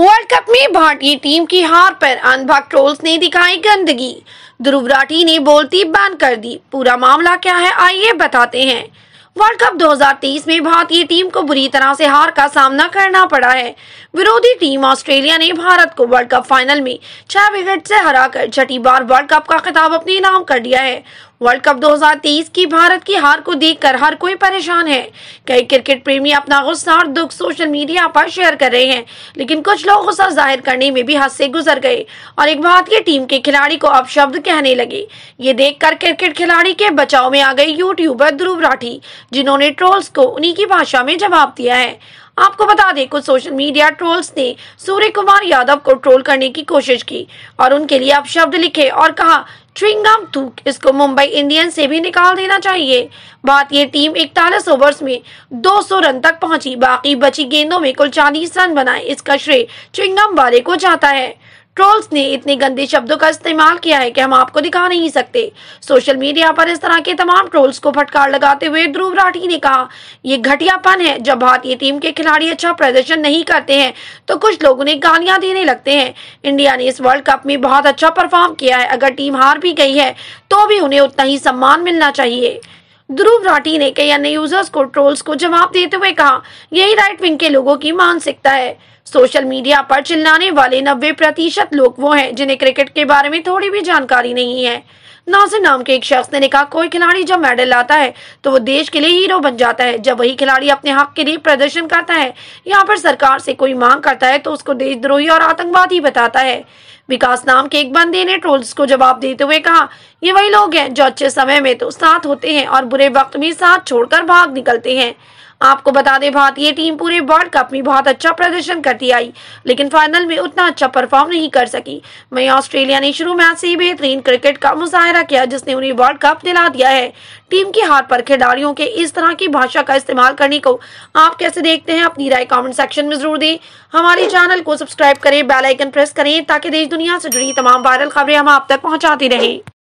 world cup में भारतीय team की हार पर अनभक ट्रोल्स ने दिखाई गंदगी ध्रुव राठी ने बोलती बैन कर दी पूरा मामला क्या है आइए बताते हैं वर्ल्ड कप 2023 में भारतीय टीम को बुरी तरह से हार का सामना करना पड़ा है विरोधी टीम ऑस्ट्रेलिया ने भारत को वर्ल्ड कप फाइनल में छह विकेट से हराकर छठी बार वर्ल्ड कप का खिताब अपने नाम कर दिया है वर्ल्ड कप 2023 की भारत की हार को देखकर हर कोई परेशान है कई क्रिकेट प्रेमी अपना गुस्सा और दुख सोशल मीडिया पर शेयर कर रहे हैं लेकिन कुछ लोग गुस्सा जाहिर करने में भी हद से गुजर गए और एक भारतीय टीम के खिलाड़ी को अब शब्द कहने लगे ये देखकर क्रिकेट खिलाड़ी के बचाव में आ गई यूट्यूबर ध्रुव राठी जिन्होंने ट्रोल्स को उन्हीं की भाषा में जवाब दिया है आपको बता दें कुछ सोशल मीडिया ट्रोल्स ने सूर्य कुमार यादव को ट्रोल करने की कोशिश की और उनके लिए अपशब्द लिखे और कहा च्विंगम थूक इसको मुंबई इंडियंस से भी निकाल देना चाहिए भारतीय टीम इकतालीस ओवर्स में 200 रन तक पहुंची बाकी बची गेंदों में कुल 40 रन बनाए इसका श्रेय ट्रिंगम वाले को जाता है ट्रोल्स ने इतने गंदे शब्दों का इस्तेमाल किया है कि हम आपको दिखा नहीं सकते सोशल मीडिया पर इस तरह के तमाम ट्रोल्स को फटकार लगाते हुए ध्रुव राठी ने कहा ये घटियापन है जब भारतीय टीम के खिलाड़ी अच्छा प्रदर्शन नहीं करते हैं तो कुछ लोग उन्हें गालियां देने लगते हैं इंडिया ने इस वर्ल्ड कप में बहुत अच्छा परफॉर्म किया है अगर टीम हार भी गई है तो भी उन्हें उतना ही सम्मान मिलना चाहिए ध्रुव राठी ने कई अन्य यूजर्स को ट्रोल्स को जवाब देते हुए कहा यही राइट विंग के लोगों की मानसिकता है सोशल मीडिया पर चिल्लाने वाले नब्बे प्रतिशत लोग वो हैं जिन्हें क्रिकेट के बारे में थोड़ी भी जानकारी नहीं है नासिर नाम के एक शख्स ने कहा कोई खिलाड़ी जब मेडल लाता है तो वो देश के लिए हीरो बन जाता है जब वही खिलाड़ी अपने हक के लिए प्रदर्शन करता है यहाँ पर सरकार से कोई मांग करता है तो उसको देशद्रोही और आतंकवादी बताता है विकास नाम के एक बंदे ने ट्रोल्स को जवाब देते हुए कहा ये वही लोग हैं जो अच्छे समय में तो साथ होते हैं और बुरे वक्त में साथ छोड़कर भाग निकलते हैं आपको बता दें भारतीय टीम पूरे वर्ल्ड कप में बहुत अच्छा प्रदर्शन करती आई लेकिन फाइनल में उतना अच्छा परफॉर्म नहीं कर सकी वही ऑस्ट्रेलिया ने शुरू मैच से ही बेहतरीन क्रिकेट का मुजाहरा किया जिसने उन्हें वर्ल्ड कप दिला दिया है टीम की हार पर खिलाड़ियों के इस तरह की भाषा का इस्तेमाल करने को आप कैसे देखते हैं अपनी राय कमेंट सेक्शन में जरूर दें हमारे चैनल को सब्सक्राइब करें बेल आइकन प्रेस करें ताकि देश दुनिया से जुड़ी तमाम वायरल खबरें हम आप तक पहुँचाती रहें